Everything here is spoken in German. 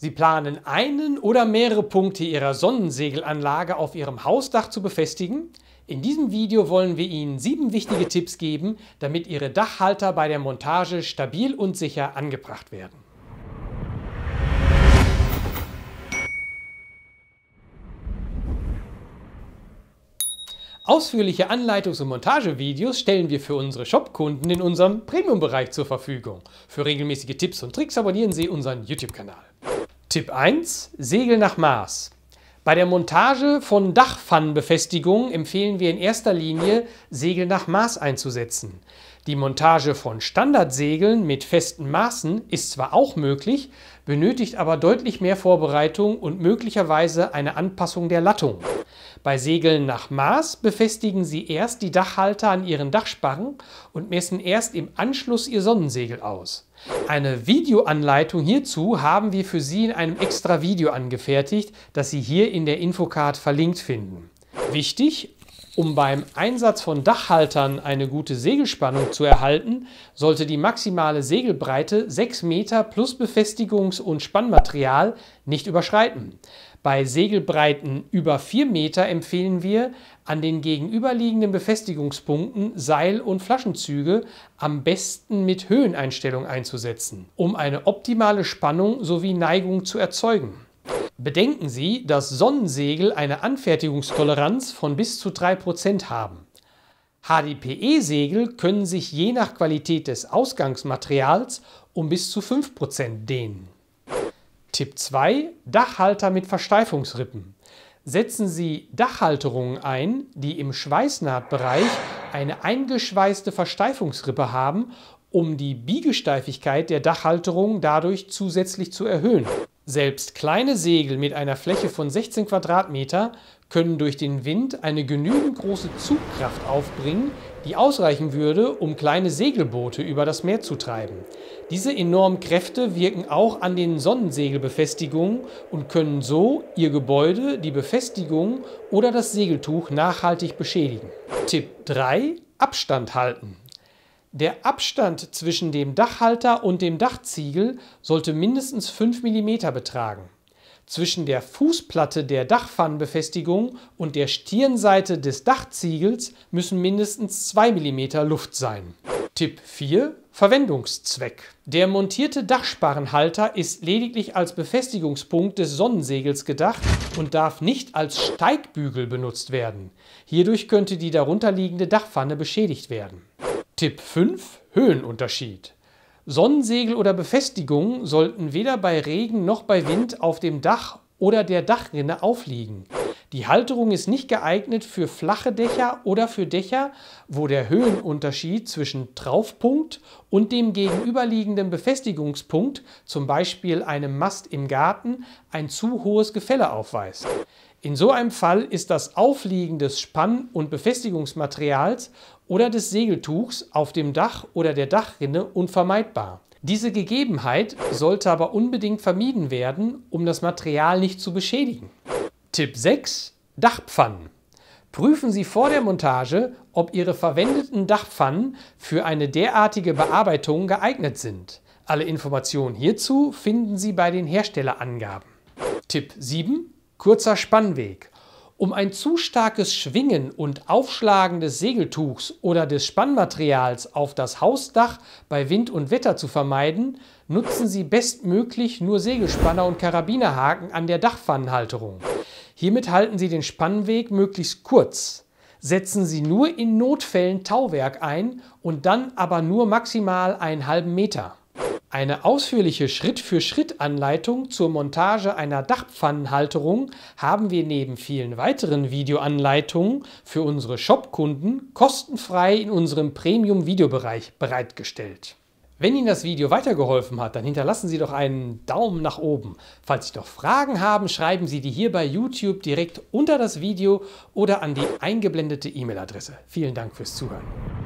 Sie planen einen oder mehrere Punkte Ihrer Sonnensegelanlage auf Ihrem Hausdach zu befestigen? In diesem Video wollen wir Ihnen sieben wichtige Tipps geben, damit Ihre Dachhalter bei der Montage stabil und sicher angebracht werden. Ausführliche Anleitungs- und Montagevideos stellen wir für unsere Shopkunden in unserem Premium-Bereich zur Verfügung. Für regelmäßige Tipps und Tricks abonnieren Sie unseren YouTube-Kanal. Tipp 1: Segel nach Maß. Bei der Montage von Dachpfannenbefestigungen empfehlen wir in erster Linie, Segel nach Maß einzusetzen. Die Montage von Standardsegeln mit festen Maßen ist zwar auch möglich, benötigt aber deutlich mehr Vorbereitung und möglicherweise eine Anpassung der Lattung. Bei Segeln nach Maß befestigen Sie erst die Dachhalter an Ihren Dachsparren und messen erst im Anschluss Ihr Sonnensegel aus. Eine Videoanleitung hierzu haben wir für Sie in einem extra Video angefertigt, das Sie hier in der Infocard verlinkt finden. Wichtig, um beim Einsatz von Dachhaltern eine gute Segelspannung zu erhalten, sollte die maximale Segelbreite 6 Meter plus Befestigungs- und Spannmaterial nicht überschreiten. Bei Segelbreiten über 4 Meter empfehlen wir, an den gegenüberliegenden Befestigungspunkten Seil- und Flaschenzüge am besten mit Höheneinstellung einzusetzen, um eine optimale Spannung sowie Neigung zu erzeugen. Bedenken Sie, dass Sonnensegel eine Anfertigungstoleranz von bis zu 3% haben. HDPE-Segel können sich je nach Qualität des Ausgangsmaterials um bis zu 5% dehnen. Tipp 2. Dachhalter mit Versteifungsrippen. Setzen Sie Dachhalterungen ein, die im Schweißnahtbereich eine eingeschweißte Versteifungsrippe haben, um die Biegesteifigkeit der Dachhalterung dadurch zusätzlich zu erhöhen. Selbst kleine Segel mit einer Fläche von 16 Quadratmeter können durch den Wind eine genügend große Zugkraft aufbringen, die ausreichen würde, um kleine Segelboote über das Meer zu treiben. Diese enormen Kräfte wirken auch an den Sonnensegelbefestigungen und können so ihr Gebäude, die Befestigung oder das Segeltuch nachhaltig beschädigen. Tipp 3. Abstand halten. Der Abstand zwischen dem Dachhalter und dem Dachziegel sollte mindestens 5 mm betragen. Zwischen der Fußplatte der Dachpfannenbefestigung und der Stirnseite des Dachziegels müssen mindestens 2 mm Luft sein. Tipp 4 Verwendungszweck. Der montierte Dachsparrenhalter ist lediglich als Befestigungspunkt des Sonnensegels gedacht und darf nicht als Steigbügel benutzt werden. Hierdurch könnte die darunterliegende Dachpfanne beschädigt werden. Tipp 5 Höhenunterschied. Sonnensegel oder Befestigung sollten weder bei Regen noch bei Wind auf dem Dach oder der Dachrinne aufliegen. Die Halterung ist nicht geeignet für flache Dächer oder für Dächer, wo der Höhenunterschied zwischen Traufpunkt und dem gegenüberliegenden Befestigungspunkt, zum Beispiel einem Mast im Garten, ein zu hohes Gefälle aufweist. In so einem Fall ist das Aufliegen des Spann- und Befestigungsmaterials oder des Segeltuchs auf dem Dach oder der Dachrinne unvermeidbar. Diese Gegebenheit sollte aber unbedingt vermieden werden, um das Material nicht zu beschädigen. Tipp 6. Dachpfannen. Prüfen Sie vor der Montage, ob Ihre verwendeten Dachpfannen für eine derartige Bearbeitung geeignet sind. Alle Informationen hierzu finden Sie bei den Herstellerangaben. Tipp 7 kurzer Spannweg. Um ein zu starkes Schwingen und Aufschlagen des Segeltuchs oder des Spannmaterials auf das Hausdach bei Wind und Wetter zu vermeiden, nutzen Sie bestmöglich nur Segelspanner und Karabinerhaken an der Dachpfannenhalterung. Hiermit halten Sie den Spannweg möglichst kurz. Setzen Sie nur in Notfällen Tauwerk ein und dann aber nur maximal einen halben Meter. Eine ausführliche Schritt-für-Schritt-Anleitung zur Montage einer Dachpfannenhalterung haben wir neben vielen weiteren Videoanleitungen für unsere Shop-Kunden kostenfrei in unserem Premium-Videobereich bereitgestellt. Wenn Ihnen das Video weitergeholfen hat, dann hinterlassen Sie doch einen Daumen nach oben. Falls Sie noch Fragen haben, schreiben Sie die hier bei YouTube direkt unter das Video oder an die eingeblendete E-Mail-Adresse. Vielen Dank fürs Zuhören.